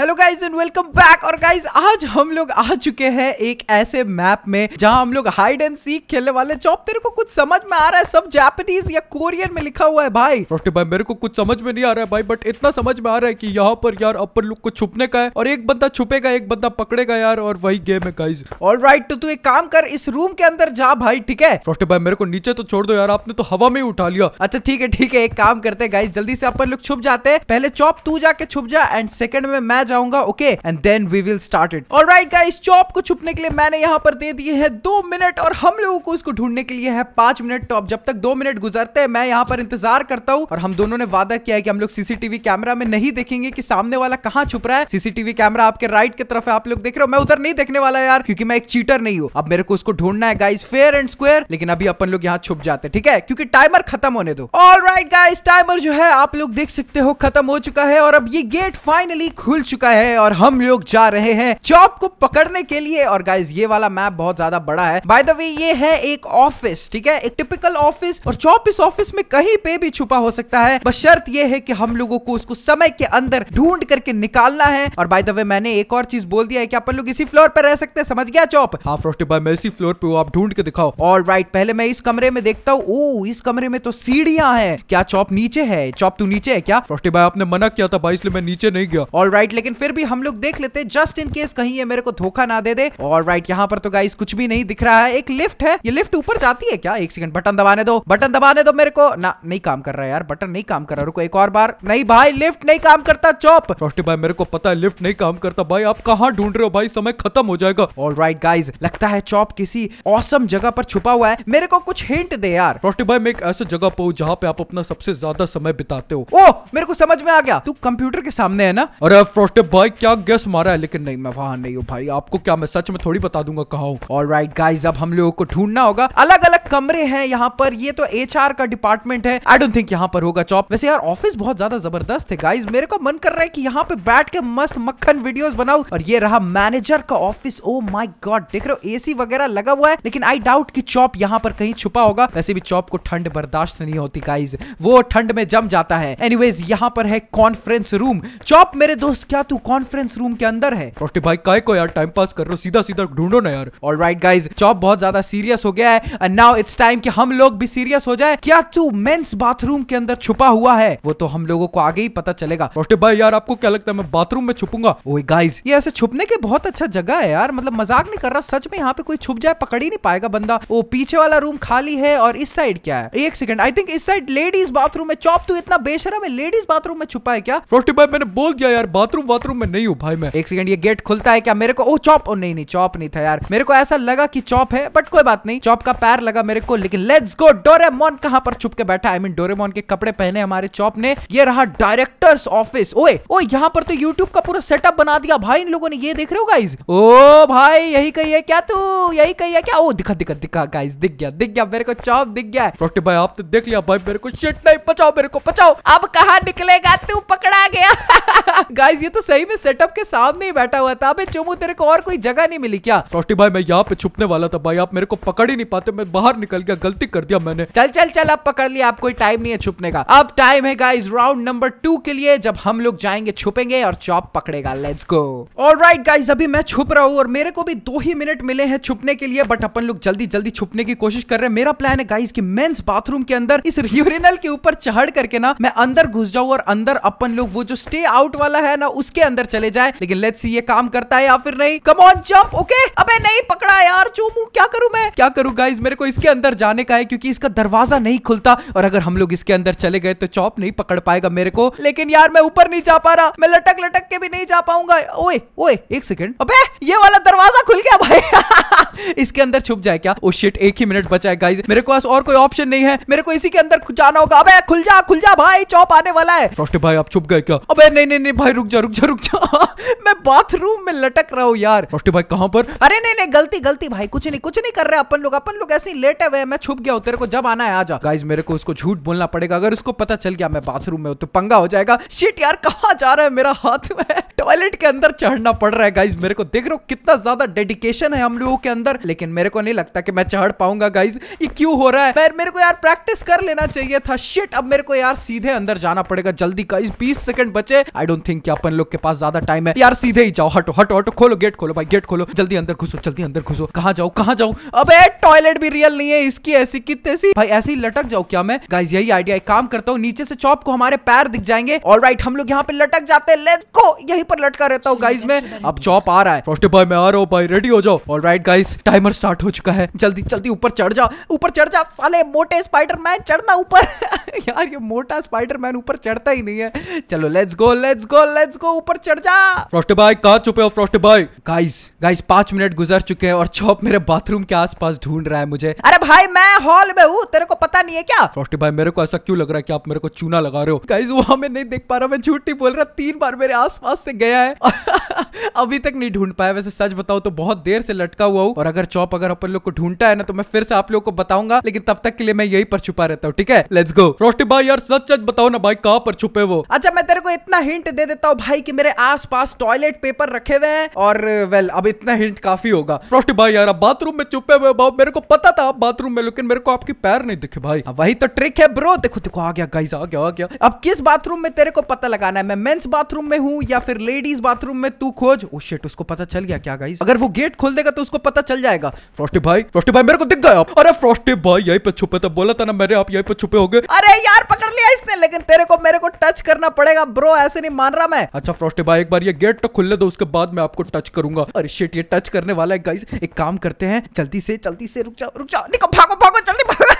Hello guys and welcome back और guys आज हम लोग आ चुके हैं एक ऐसे मैप में जहां हम लोग हाइड एंड सीख खेलने वाले चौप तेरे को कुछ समझ में आ रहा है सब जापानीज या कोरियन में लिखा हुआ है भाई रोस्टी भाई मेरे को कुछ समझ में नहीं आ रहा है भाई बट इतना समझ में आ रहा है कि यहाँ पर यार अपन लुक को छुपने का है और एक बंदा छुपेगा एक बंदा पकड़ेगा यार और वही गेम है गाइज ऑल राइट तो तू एक काम कर इस रूम के अंदर जा भाई ठीक है रोस्टी भाई मेरे को नीचे तो छोड़ दो यार आपने तो हवा में उठा लिया अच्छा ठीक है ठीक है एक काम करते हैं गाइज जल्दी से अपन लुक छुप जाते हैं पहले चौप तू जाके छुप जा एंड सेकंड में मैच जाऊंगा okay and then we will start it और राइट का चॉप को छुपने के लिए मैंने यहाँ पर दे दिए है दो मिनट और हम लोगों को इसको ढूंढने के लिए है पांच मिनट टॉप जब तक दो मिनट गुजरते हैं मैं यहाँ पर इंतजार करता हूँ और हम दोनों ने वादा किया है कि हम लोग सीसीटीवी कैमरा में नहीं देखेंगे कि सामने वाला कहाँ छुप रहा है सीसीटीवी कैमरा आपके राइट की तरफ है आप लोग देख रहे हो मैं उधर नहीं देखने वाला यार क्योंकि मैं एक चीटर नहीं हूँ अब मेरे को उसको ढूंढना है गाइस फेयर एंड स्क्वेयर लेकिन अभी अपन लोग यहाँ छुप जाते ठीक है क्योंकि टाइमर खत्म होने दो ऑल राइट गाइस टाइमर जो है आप लोग देख सकते हो खत्म हो चुका है और अब ये गेट फाइनली खुल चुका चुका है और हम लोग जा रहे हैं चॉप को पकड़ने के लिए और गाइज ये वाला मैप बहुत ज्यादा बड़ा है बाय द वे ये है एक ऑफिस ठीक है एक टिपिकल ऑफिस और चॉप इस ऑफिस में कहीं पे भी छुपा हो सकता है बस शर्त ये है कि हम लोगों को उसको समय के अंदर ढूंढ करके निकालना है और बाय द वे मैंने एक और चीज बोल दिया है कि अपन लोग इसी फ्लोर पर रह सकते हैं समझ गया चौप हाँ फ्रोस्टी भाई मैं इसी फ्लोर पे आप ढूंढ के दिखाओ और राइट पहले मैं इस कमरे में देखता हूँ ओ इस कमरे में तो सीढ़ियां हैं क्या चौप नीचे है चौप तू नीचे है क्या फ्रोस्टी भाई आपने मना किया था भाई इसलिए मैं नीचे नहीं गया ऑल राइट लेकिन लेकिन फिर भी हम लोग देख लेते जस्ट इन केस कहीं ये मेरे को धोखा ना दे दे और राइट यहाँ पर तो गाइस कुछ भी नहीं दिख रहा है एक लिफ्ट है ये लिफ्ट ऊपर जाती है क्या एक सेकंड बटन दबाने दो बटन दबाने दो मेरे को ना नहीं काम कर रहा है यार बटन नहीं काम कर रहा रुको एक और बार नहीं भाई लिफ्ट नहीं काम करता चौप छोटी भाई मेरे को पता है लिफ्ट नहीं काम करता भाई आप कहाँ ढूंढ रहे हो भाई समय खत्म हो जाएगा ऑल राइट गाइज लगता है चौप किसी औसम जगह पर छुपा हुआ है मेरे को कुछ हिंट दे यार छोटी भाई मैं एक ऐसे जगह पर हूँ जहाँ पे आप अपना सबसे ज्यादा समय बिताते हो ओ मेरे को समझ में आ गया तू कंप्यूटर के सामने है ना अरे फ्रोस्ट कि भाई क्या गैस मारा है लेकिन नहीं मैं वहां नहीं हूँ भाई आपको क्या मैं सच में थोड़ी बता दूंगा कहा हूँ और राइट गाइज अब हम लोगों को ढूंढना होगा अलग अलग कमरे हैं यहाँ पर ये तो एच का डिपार्टमेंट है आई डोंट थिंक यहाँ पर होगा चॉप वैसे यार ऑफिस बहुत ज्यादा जबरदस्त है गाइज मेरे को मन कर रहा है की यहाँ पे बैठ के मस्त मक्खन वीडियो बनाऊ और ये रहा मैनेजर का ऑफिस ओ माई गॉड देख रहे हो ए वगैरह लगा हुआ है लेकिन आई डाउट की चॉप यहाँ पर कहीं छुपा होगा वैसे भी चॉप को ठंड बर्दाश्त नहीं होती गाइज वो ठंड में जम जाता है एनीवेज यहाँ पर है कॉन्फ्रेंस रूम चॉप मेरे दोस्त क्या तू कॉन्फ्रेंस रूम के अंदर है फ्रॉस्टी भाई काय को यार टाइम पास कर रहे हो सीधा सीधा ढूंढो ना यार ऑल राइट गाइज चॉप बहुत ज्यादा सीरियस हो गया है एंड नाउ इट्स टाइम कि हम लोग भी सीरियस हो जाए क्या तू मेंस बाथरूम के अंदर छुपा हुआ है वो तो हम लोगों को आगे ही पता चलेगा फ्रॉस्टी भाई यार आपको क्या लगता है मैं बाथरूम में छुपूंगा ओए गाइज ये ऐसे छुपने के बहुत अच्छा जगह है यार मतलब मजाक नहीं कर रहा सच में यहाँ पे कोई छुप जाए पकड़ ही नहीं पाएगा बंदा वो पीछे वाला रूम खाली है और इस साइड क्या है एक सेकंड आई थिंक इस साइड लेडीज बाथरूम में चॉप तू इतना बेशरम है लेडीज बाथरूम में छुपा है क्या फ्रॉस्टी भाई मैंने बोल दिया यार बाथरूम बाथरूम में नहीं हूँ भाई मैं एक सेकंड ये गेट खुलता है क्या मेरे को ओ चौप ओ नहीं नहीं चौप नहीं था यार मेरे को ऐसा लगा कि चौप है बट कोई बात नहीं चौप का पैर लगा मेरे को लेकिन लेट्स गो डोरेमोन कहाँ पर छुप के बैठा आई मीन डोरेमोन के कपड़े पहने हमारे चौप ने ये रहा डायरेक्टर्स ऑफिस ओए ओ यहाँ पर तो यूट्यूब का पूरा सेटअप बना दिया भाई इन लोगों ने ये देख रहे हो गाइज ओ भाई यही कही है क्या तू यही कही है क्या ओ दिखा दिखा दिखा गाइज दिख गया दिख गया मेरे को चौप दिख गया छोटे भाई आप तो देख लिया भाई मेरे को शिट नहीं बचाओ मेरे को बचाओ अब कहा निकलेगा तू पकड़ा गया गाइज ये तो तो सही में सेटअप के सामने ही बैठा हुआ था अबे चुमू तेरे को और कोई जगह नहीं मिली क्या सौष्टी भाई मैं यहाँ पे छुपने वाला था भाई आप मेरे को पकड़ ही नहीं पाते मैं बाहर निकल गया गलती कर दिया मैंने चल चल चल अब पकड़ लिया आप कोई टाइम नहीं है छुपने का अब टाइम है गाइज राउंड नंबर टू के लिए जब हम लोग जाएंगे छुपेंगे और चॉप पकड़ेगा लेट्स गो और राइट गाइज अभी मैं छुप रहा हूँ और मेरे को भी दो ही मिनट मिले हैं छुपने के लिए बट अपन लोग जल्दी जल्दी छुपने की कोशिश कर रहे हैं मेरा प्लान है गाइज की मेन्स बाथरूम के अंदर इस यूरिनल के ऊपर चढ़ करके ना मैं अंदर घुस जाऊँ और अंदर अपन लोग वो जो स्टे आउट वाला है ना उस उसके अंदर चले जाए लेकिन लेट्स सी ये काम करता है या फिर नहीं कम ऑन जंप ओके अबे नहीं पकड़ा यार चूमू क्या करूं मैं क्या करूं गाइज मेरे को इसके अंदर जाने का है क्योंकि इसका दरवाजा नहीं खुलता और अगर हम लोग इसके अंदर चले गए तो चौप नहीं पकड़ पाएगा मेरे को लेकिन यार मैं ऊपर नहीं जा पा रहा मैं लटक लटक के भी नहीं जा पाऊंगा ओए ओए एक सेकंड अबे ये वाला दरवाजा खुल गया भाई इसके अंदर छुप जाए क्या ओ oh शिट एक ही मिनट बचा है गाइज मेरे पास और कोई ऑप्शन नहीं है मेरे को इसी के अंदर जाना होगा अबे खुल जा खुल जा भाई चौप आने वाला है फ्रॉस्ट भाई आप छुप गए क्या अबे नहीं नहीं नहीं भाई रुक जा रुक जा रुक जा मैं बाथरूम में लटक रहा हूँ यार फ्रॉस्ट भाई कहाँ पर अरे नहीं नहीं गलती गलती भाई कुछ नहीं कुछ नहीं कर रहे अपन लोग अपन लोग ऐसे ही लेटे हुए मैं छुप गया हूँ तेरे को जब आना है आ जा गाइज मेरे को उसको झूठ बोलना पड़ेगा अगर उसको पता चल गया मैं बाथरूम में तो पंगा हो जाएगा शिट यार कहा जा रहा है मेरा हाथ में टॉयलेट के अंदर चढ़ना पड़ रहा है गाइज मेरे को देख रहे हो कितना ज्यादा डेडिकेशन है हम लोगों के अंदर लेकिन मेरे को नहीं लगता कि मैं चढ़ पाऊंगा गाइज ये क्यों हो रहा है पर मेरे को यार प्रैक्टिस कर लेना चाहिए था शिट अब मेरे को यार सीधे अंदर जाना पड़ेगा जल्दी गाइज बीस सेकंड बचे आई डोंट थिंक अपन लोग के पास ज्यादा टाइम है यार सीधे ही जाओ हटो हटो हटो खोलो गेट खोलो भाई गेट खोलो जल्दी अंदर घुसो जल्दी अंदर घुसो कहा जाओ कहा जाओ अब टॉयलेट भी रियल नहीं है इसकी ऐसी कितने सी भाई ऐसी लटक जाओ क्या मैं गाइज यही आइडिया एक काम करता हूँ नीचे से चौप को हमारे पैर दिख जाएंगे और राइट हम लोग यहाँ पे लटक जाते हैं लेट्स गो यहीं पर लटका रहता हूँ गाइज में अब चौप आ रहा है भाई मैं आ रहा हूँ भाई रेडी हो जाओ all right guys time timer start हो चुका है जल्दी जल्दी ऊपर चढ़ जा ऊपर चढ़ जा साले मोटे स्पाइडर मैन चढ़ना ऊपर यार ये मोटा स्पाइडर मैन ऊपर चढ़ता ही नहीं है चलो let's go let's go let's go ऊपर चढ़ जा फ्रॉस्ट बाय कहा छुपे हो फ्रॉस्ट बाय गाइस गाइस पांच मिनट गुजर चुके हैं और चौप मेरे बाथरूम के आसपास ढूंढ रहा है मुझे अरे भाई मैं हॉल में हूँ तेरे को पता नहीं है क्या फ्रॉस्ट बाय मेरे को ऐसा क्यों लग रहा है कि आप मेरे को चूना लगा रहे हो गाइस वो हमें नहीं देख पा रहा मैं झूठी बोल रहा तीन बार मेरे आसपास से गया है अभी तक नहीं ढूंढ पाया वैसे सच बताओ तो बहुत देर से लटका हुआ हूँ और अगर चौप अगर अपन लोग को ढूंढता है ना तो मैं फिर से आप लोग को बताऊंगा लेकिन तब तक के लिए मैं यही पर छुपा रहता हूँ ठीक है लेट्स गो रोस्टी भाई यार सच सच बताओ ना भाई कहाँ पर छुपे वो अच्छा मैं तेरे को इतना हिंट दे देता हूँ भाई की मेरे आस पास टॉयलेट पेपर रखे हुए हैं और वेल अब इतना हिंट काफी होगा रोस्टी भाई यार बाथरूम में छुपे हुए भाव मेरे को पता था आप बाथरूम में लेकिन मेरे को आपकी पैर नहीं दिखे भाई वही तो ट्रिक है ब्रो देखो देखो आ गया गाइस आ गया आ गया अब किस बाथरूम में तेरे को पता लगाना है मैं मेंस बाथरूम में हूँ या फिर लेडीज बाथरूम में तू खो रोज वो शेट उसको पता चल गया क्या गाइस अगर वो गेट खोल देगा तो उसको पता चल जाएगा फ्रॉस्टी भाई फ्रॉस्टी भाई मेरे को दिख गया अरे फ्रॉस्टी भाई यही पे छुपे तो बोला था ना मेरे आप यही पे छुपे हो गए अरे यार पकड़ लिया इसने लेकिन तेरे को मेरे को टच करना पड़ेगा ब्रो ऐसे नहीं मान रहा मैं अच्छा फ्रॉस्टी भाई एक बार ये गेट तो खुल ले दो उसके बाद मैं आपको टच करूंगा अरे शेट ये टच करने वाला है गाइस एक काम करते हैं जल्दी से जल्दी से रुक जाओ रुक जाओ निको भागो भागो जल्दी भागो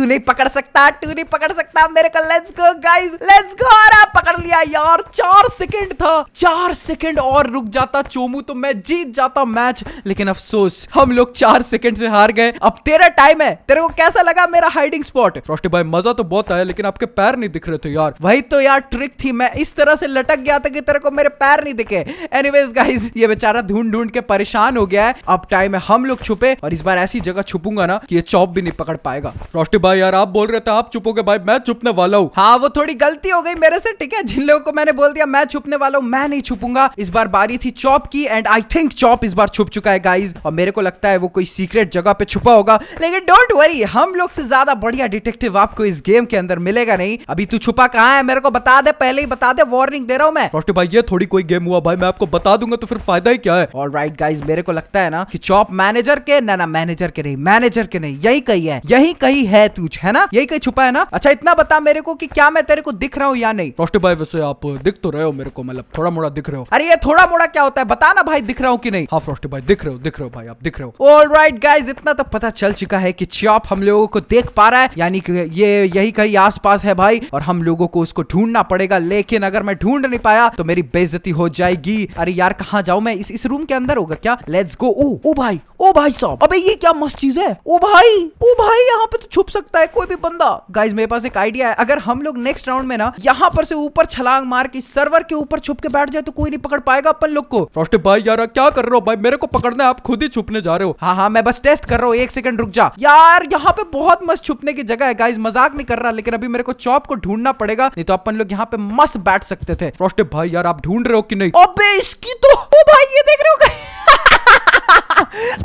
तू नहीं पकड़ सकता तू नहीं पकड़ सकता मेरे को let's go guys let's go और पकड़ लिया यार चार सेकंड था चार सेकंड और रुक जाता चोमू तो मैं जीत जाता मैच लेकिन अफसोस हम लोग चार सेकंड से हार गए अब तेरा टाइम है तेरे को कैसा लगा मेरा हाइडिंग स्पॉट फ्रॉस्टी भाई मजा तो बहुत आया लेकिन आपके पैर नहीं दिख रहे थे यार वही तो यार ट्रिक थी मैं इस तरह से लटक गया था कि तेरे को मेरे पैर नहीं दिखे एनीवेज गाइस ये बेचारा ढूंढ ढूंढ के परेशान हो गया है अब टाइम है हम लोग छुपे और इस बार ऐसी जगह छुपूंगा ना कि ये चौप भी नहीं पकड़ पाएगा फ्रॉस्टी भाई यार आप बोल रहे थे आप चुपोगे भाई मैं छुपने वाला हूँ हाँ वो थोड़ी गलती हो गई मेरे से ठीक है जिन लोगों को मैंने बोल दिया मैं छुपने वाला हूँ मैं नहीं छुपूंगा इस बार बारी थी चॉप की एंड आई थिंक चॉप इस बार छुप चुका है गाइज और मेरे को लगता है वो कोई सीक्रेट जगह पे छुपा होगा लेकिन डोंट वरी हम लोग से ज्यादा बढ़िया डिटेक्टिव आपको इस गेम के अंदर मिलेगा नहीं अभी तू छुपा कहा है मेरे को बता दे पहले ही बता दे वार्निंग दे रहा हूँ मैं रोस्टी भाई ये थोड़ी कोई गेम हुआ भाई मैं आपको बता दूंगा तो फिर फायदा ही क्या है और राइट गाइज मेरे को लगता है ना कि चॉप मैनेजर के ना ना मैनेजर के नहीं मैनेजर के नहीं यही कही है यही कही है है तुझ है ना यही कहीं छुपा है ना अच्छा इतना बता मेरे को कि क्या मैं तेरे को दिख रहा हूँ या नहीं रोस्टी भाई वैसे आप दिख तो रहे हो मेरे को मतलब थोड़ा मोड़ा दिख रहे हो अरे ये थोड़ा मोड़ा क्या होता है बता ना भाई दिख रहा हूँ की नहीं हाँ रोस्टी भाई दिख रहे हो दिख रहे हो भाई आप दिख रहे हो ऑल राइट गाइज इतना तो पता चल चुका है की चॉप हम लोगों को देख पा रहा है यानी कि ये यही कहीं आसपास है भाई और हम लोगों को उसको ढूंढना पड़ेगा लेकिन अगर मैं ढूंढ नहीं पाया तो मेरी बेजती हो जाएगी अरे यार कहाँ जाऊँ मैं इस इस रूम के अंदर होगा क्या लेट्स गो ओ ओ भाई ओ भाई साहब अबे ये क्या मस्त चीज है ओ भाई ओ भाई यहाँ पे तो छुप सकते सकता है कोई भी बंदा गाइज मेरे पास एक आइडिया है अगर हम लोग नेक्स्ट राउंड में ना यहाँ पर से ऊपर छलांग मार के सर्वर के ऊपर छुप के बैठ जाए तो कोई नहीं पकड़ पाएगा अपन लोग को फ्रॉस्टी भाई यार क्या कर रहे हो भाई मेरे को पकड़ना है आप खुद ही छुपने जा रहे हो हाँ हाँ मैं बस टेस्ट कर रहा हूँ एक सेकंड रुक जा यार यहाँ पे बहुत मस्त छुपने की जगह है गाइज मजाक नहीं कर रहा लेकिन अभी मेरे को चौप को ढूंढना पड़ेगा नहीं तो अपन लोग यहाँ पे मस्त बैठ सकते थे फ्रॉस्टी भाई यार आप ढूंढ रहे हो कि नहीं अबे इसकी तो ओ भाई ये देख रहे हो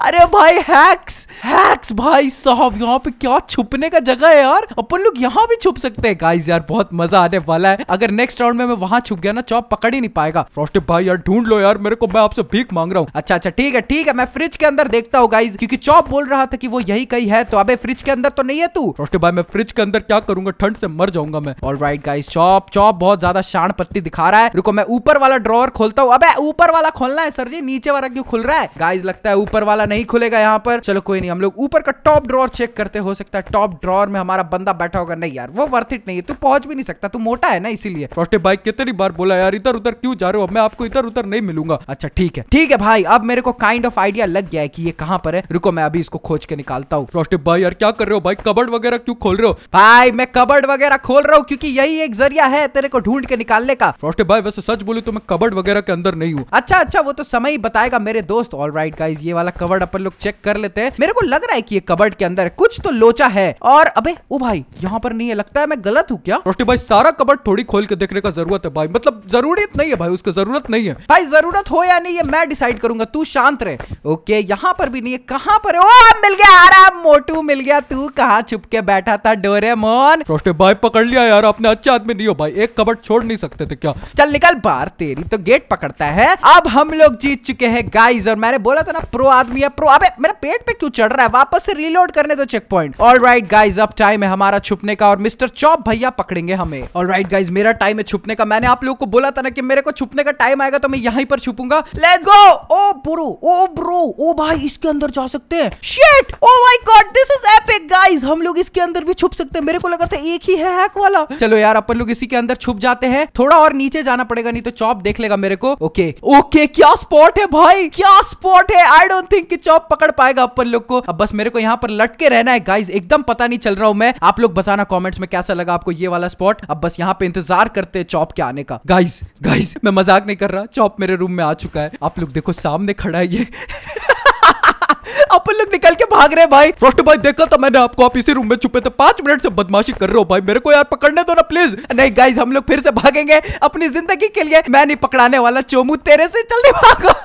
अरे भाई हैक्स हैक्स भाई साहब यहाँ पे क्या छुपने का जगह है यार अपन लोग यहाँ भी छुप सकते हैं गाइस यार बहुत मजा आने वाला है अगर नेक्स्ट राउंड में मैं वहां छुप गया ना चौप तो पकड़ ही नहीं पाएगा फ्रॉस्टिप भाई यार ढूंढ लो यार मेरे को मैं आपसे भीख मांग रहा हूँ अच्छा अच्छा ठीक है ठीक है मैं फ्रिज के अंदर देखता हूँ गाइज क्यूँकी चौप बोल रहा था की वो यही कही है तो अब फ्रिज के अंदर तो नहीं है तू फ्रॉस्टिप भाई मैं फ्रिज के अंदर क्या करूंगा ठंड से मर जाऊंगा मैं और राइट गाइज चौप चौप बहुत ज्यादा शान पत्ती दिखा रहा है रुको मैं ऊपर वाला ड्रॉवर खोलता हूँ अब ऊपर वाला खोलना है सर जी नीचे वाला क्यों खुल रहा है गाय गाइज लगता है ऊपर वाला नहीं खुलेगा यहाँ पर चलो कोई नहीं हम लोग ऊपर का टॉप ड्रॉर चेक करते हो सकता है टॉप ड्रॉर में हमारा बंदा बैठा होगा नहीं यार वो वर्थ इट नहीं है तू पहुंच भी नहीं सकता तू मोटा है ना इसीलिए फ्रॉस्टे भाई कितनी बार बोला यार इधर उधर क्यों जा रहे हो मैं आपको इधर उधर नहीं मिलूंगा अच्छा ठीक है ठीक है भाई अब मेरे को काइंड ऑफ आइडिया लग गया है कि ये कहाँ पर है रुको मैं अभी इसको खोज के निकालता हूँ फ्रॉस्टे भाई यार क्या कर रहे हो भाई कबर्ड वगैरह क्यों खोल रहे हो भाई मैं कबर्ड वगैरह खोल रहा हूँ क्योंकि यही एक जरिया है तेरे को ढूंढ के निकालने का फ्रॉस्टे भाई वैसे सच बोलू तो मैं कबर्ड वगैरह के अंदर नहीं हूँ अच्छा अच्छा वो तो समय ही बताएगा मेरे दोस्त ऑल राइट गाइज ये वाला कवर्ड अपन लोग चेक कर लेते हैं मेरे को लग रहा है कि ये कवर्ड के अंदर कुछ तो लोचा है और अबे ओ भाई यहाँ पर नहीं है लगता है मैं गलत हूँ क्या रोटी भाई सारा कबर्ड थोड़ी खोल के देखने का जरूरत है भाई मतलब जरूरत नहीं है भाई उसको जरूरत नहीं है भाई जरूरत हो या नहीं है मैं डिसाइड करूंगा तू शांत रहे ओके यहाँ पर भी नहीं है कहाँ पर ओ मिल गया आराम मोटू मिल गया तू कहा छुप के बैठा था डोरेमोन रोटी भाई पकड़ लिया यार अपने अच्छे आदमी नहीं हो भाई एक कबर्ड छोड़ नहीं सकते थे क्या चल निकल बाहर तेरी तो गेट पकड़ता है अब हम लोग जीत चुके हैं गाइज और मैंने बोला बोला था ना प्रो आदमी है प्रो अबे मेरा पेट पे क्यों चढ़ रहा है वापस से रीलोड करने दो checkpoint all right guys अब टाइम है हमारा छुपने का और मिस्टर चौप भैया पकड़ेंगे हमें ऑल राइट गाइज मेरा टाइम है छुपने का मैंने आप लोग को बोला था ना कि मेरे को छुपने का टाइम आएगा तो मैं यहीं पर छुपूंगा let go oh bro oh bro oh भाई इसके अंदर जा सकते हैं shit oh my God this is epic guys हम लोग इसके अंदर भी छुप सकते हैं मेरे को लगा था एक ही है हैक वाला चलो यार अपन लोग इसी के अंदर छुप जाते हैं थोड़ा और नीचे जाना पड़ेगा नहीं तो चौप देख लेगा मेरे को ओके ओके क्या स्पॉट है भाई क्या स्पॉट शॉट है आई डोंट थिंक कि चौप पकड़ पाएगा अपन लोग को अब बस मेरे को यहाँ पर लटके रहना है गाइज एकदम पता नहीं चल रहा हूँ मैं आप लोग बताना कॉमेंट्स में कैसा लगा आपको ये वाला स्पॉट अब बस यहाँ पे इंतजार करते हैं चौप के आने का गाइज गाइज मैं मजाक नहीं कर रहा चौप मेरे रूम में आ चुका है आप लोग देखो सामने खड़ा है ये अपन लोग निकल के भाग रहे भाई फर्स्ट भाई देखा था मैंने आपको आप इसी रूम में छुपे थे पांच मिनट से बदमाशी कर रहे हो भाई मेरे को यार पकड़ने दो ना प्लीज नहीं गाइज हम लोग फिर से भागेंगे अपनी जिंदगी के लिए मैं नहीं पकड़ाने वाला चोमू तेरे से जल्दी भागो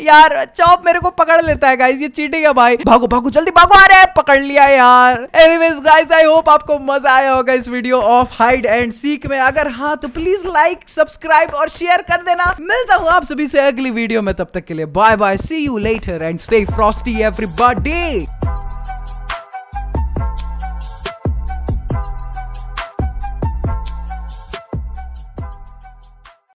यार चौप मेरे को पकड़ लेता है गाइज ये चीटिंग है भाई भागो भागो जल्दी भागो अरे पकड़ लिया यार एनीवेज गाइज आई होप आपको मजा आया होगा इस video of hide and seek में अगर हाँ तो प्लीज लाइक सब्सक्राइब और शेयर कर देना मिलता हूँ आप सभी से अगली वीडियो में तब तक के लिए bye bye see you later and stay frosty everybody.